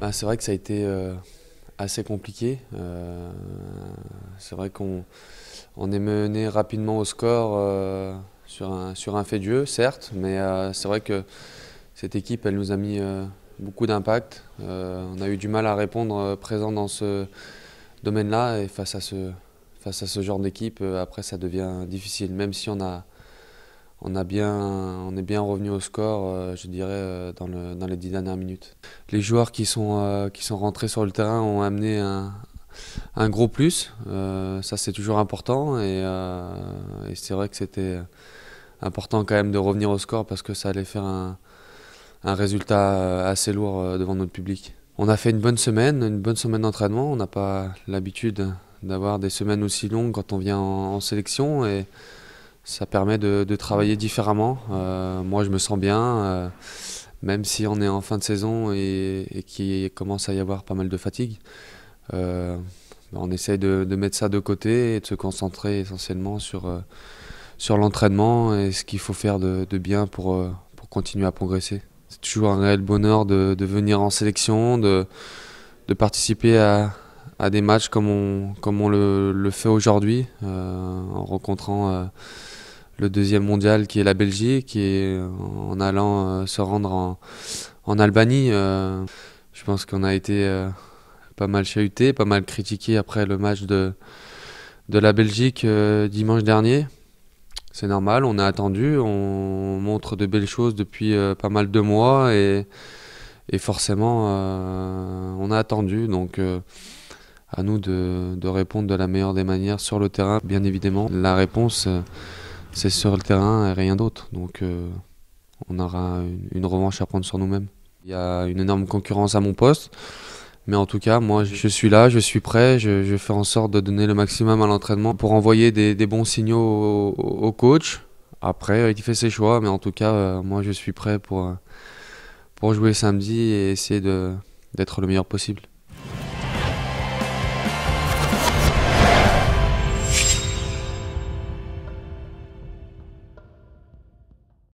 Bah, c'est vrai que ça a été euh, assez compliqué. Euh, c'est vrai qu'on est mené rapidement au score euh, sur, un, sur un fait Dieu, certes, mais c'est vrai que cette équipe, elle nous a mis beaucoup d'impact. on a eu du mal à répondre présent dans ce domaine-là et face à ce genre d'équipe, après ça devient difficile, même si on a on, a bien, on est bien revenu au score, euh, je dirais, euh, dans, les dix dernières minutes. Les joueurs qui sont, euh, qui sont rentrés sur le terrain ont amené un, gros plus. ça, c'est toujours important. Et, c'est vrai que c'était important quand même de revenir au score parce que ça allait faire un, résultat assez lourd devant notre public. On a fait une bonne semaine, une bonne semaine d'entraînement. On n'a pas l'habitude d'avoir des semaines aussi longues quand on vient en, en sélection. Et ça permet de, travailler mm. différemment. Euh, moi, je me sens bien, euh, même si on est en fin de saison et, et qu'il commence à y avoir pas mal de fatigue. Euh, on essaye de, mettre ça de côté et de se concentrer essentiellement sur, sur l'entraînement et ce qu'il faut faire de, bien pour, pour, continuer à progresser. C'est toujours un réel bonheur de, venir en sélection, de, participer à, à, des matchs comme on, comme on le, le fait aujourd'hui, en rencontrant le deuxième mondial qui est la Belgique et euh, en allant euh, se rendre en, Albanie, euh, je pense qu'on a été pas mal chahuté, pas mal critiqué après le match de, de la Belgique dimanche dernier. C'est normal, on a attendu, on montre de belles choses depuis pas mal de mois et, et forcément on a attendu. Donc à nous de, de, répondre de la meilleure des manières sur le terrain. Bien évidemment, la réponse c'est sur le terrain et rien d'autre. Donc euh, on aura une, revanche à prendre sur nous-mêmes. Il y a une énorme concurrence à mon poste, mais en tout cas, moi je suis là, je suis prêt, je, fais en sorte de donner le maximum à l'entraînement pour envoyer des, bons signaux au, coach. Après, il fait ses choix, mais en tout cas, euh, moi je suis prêt pour, pour jouer samedi et essayer d'être le meilleur possible.